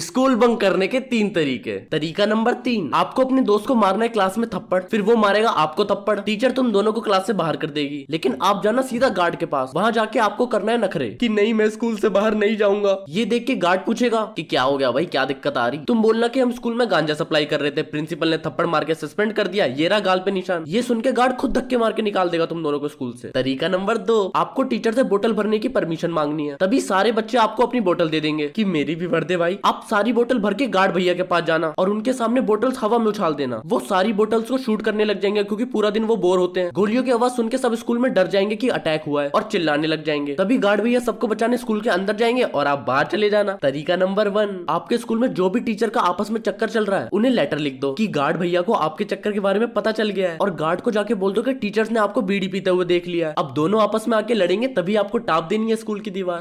school bunk करने के तीन तरीके तरीका नंबर तीन आपको अपने दोस्त को मारना है क्लास में थप्पड़ फिर वो मारेगा आपको थप्पड़ टीचर तुम दोनों को क्लास से बाहर कर देगी लेकिन आप जाना सीधा गार्ड के पास वहाँ जाके आपको करना है नखरे कि नहीं मैं स्कूल से बाहर नहीं जाऊंगा ये देख के गार्ड पूछेगा की क्या हो गया भाई क्या दिक्कत आ रही तुम बोलना की हम स्कूल में गांजा सप्लाई कर रहे थे प्रिंसिपल ने थप्पड़ मार के सस्पेंड कर दिया ये रहा गाल पे निशान ये सुन के गार्ड खुद धक्के मार के निकाल देगा तुम दोनों को स्कूल से तरीका नंबर दो आपको टीचर से बोतल भरने की परमिशन मांगनी है तभी सारे बच्चे आपको अपनी बोतल दे देंगे की मेरी भी भर दे भाई आप सारी बोटल भर के गार्ड भैया के पास जाना और उनके सामने बोटल्स हवा में उछाल देना वो सारी बोटल्स को शूट करने लग जाएंगे क्योंकि पूरा दिन वो बोर होते हैं गोलियों की आवाज सुन के सब स्कूल में डर जाएंगे की अटैक हुआ है और चिल्लाने लग जाएंगे तभी गार्ड भैया सबको बचाने स्कूल के अंदर जाएंगे और आप बाहर चले जाना तरीका नंबर वन आपके स्कूल में जो भी टीचर का आपस में चक्कर चल रहा है उन्हें लेटर लिख दो की गार्ड भैया को आपके चक्कर के बारे में पता चल गया है और गार्ड को जाके बोल दो की टीचर्स ने आपको बीड़ी पीते हुए देख लिया अब दोनों आपस में आके लड़ेंगे तभी आपको टाप देनी है स्कूल की दीवार